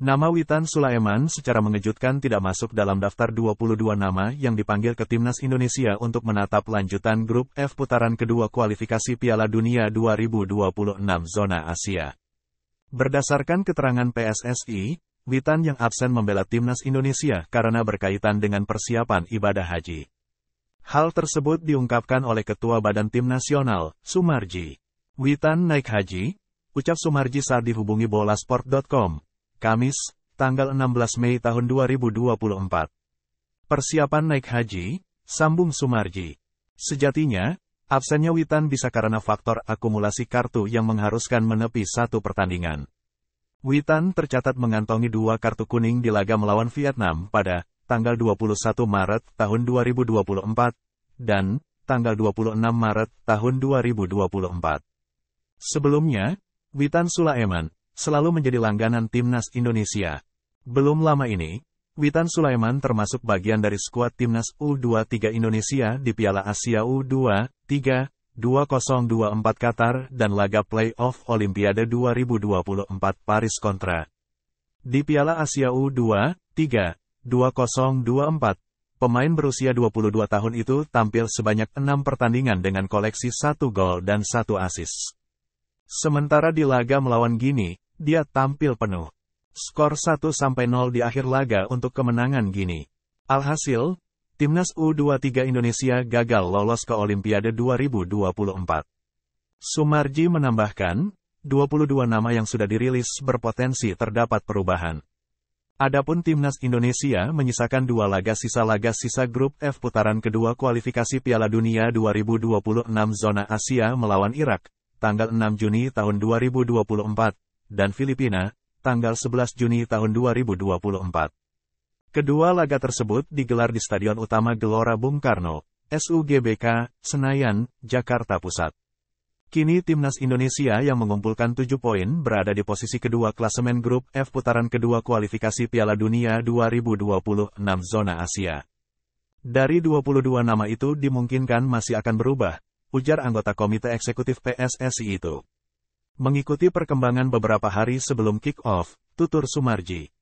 Nama Witan Sulaiman secara mengejutkan tidak masuk dalam daftar 22 nama yang dipanggil ke Timnas Indonesia untuk menatap lanjutan grup F putaran kedua kualifikasi Piala Dunia 2026 zona Asia. Berdasarkan keterangan PSSI, Witan yang absen membela Timnas Indonesia karena berkaitan dengan persiapan ibadah haji. Hal tersebut diungkapkan oleh Ketua Badan Tim Nasional, Sumarji. Witan naik haji, ucap Sumarji saat dihubungi bolasport.com. Kamis, tanggal 16 Mei tahun 2024. Persiapan naik haji, sambung Sumarji. Sejatinya, absennya Witan bisa karena faktor akumulasi kartu yang mengharuskan menepi satu pertandingan. Witan tercatat mengantongi dua kartu kuning di laga melawan Vietnam pada tanggal 21 Maret tahun 2024 dan tanggal 26 Maret tahun 2024. Sebelumnya, Witan Sulaiman, selalu menjadi langganan timnas Indonesia. Belum lama ini, Witan Sulaiman termasuk bagian dari skuad timnas U23 Indonesia di Piala Asia U23 2024 Qatar dan laga playoff Olimpiade 2024 Paris kontra. Di Piala Asia U23 2024, pemain berusia 22 tahun itu tampil sebanyak 6 pertandingan dengan koleksi 1 gol dan 1 asis. Sementara di laga melawan Guinea, dia tampil penuh. Skor 1-0 di akhir laga untuk kemenangan gini. Alhasil, Timnas U23 Indonesia gagal lolos ke Olimpiade 2024. Sumarji menambahkan, 22 nama yang sudah dirilis berpotensi terdapat perubahan. Adapun timnas Indonesia menyisakan dua laga sisa laga sisa grup F putaran kedua kualifikasi Piala Dunia 2026 zona Asia melawan Irak, tanggal 6 Juni tahun 2024, dan Filipina, tanggal 11 Juni tahun 2024. Kedua laga tersebut digelar di Stadion Utama Gelora Bung Karno, SUGBK, Senayan, Jakarta Pusat. Kini timnas Indonesia yang mengumpulkan 7 poin berada di posisi kedua klasemen grup F putaran kedua kualifikasi Piala Dunia 2026 zona Asia. Dari 22 nama itu dimungkinkan masih akan berubah, ujar anggota komite eksekutif PSSI itu. Mengikuti perkembangan beberapa hari sebelum kick-off, tutur Sumarji.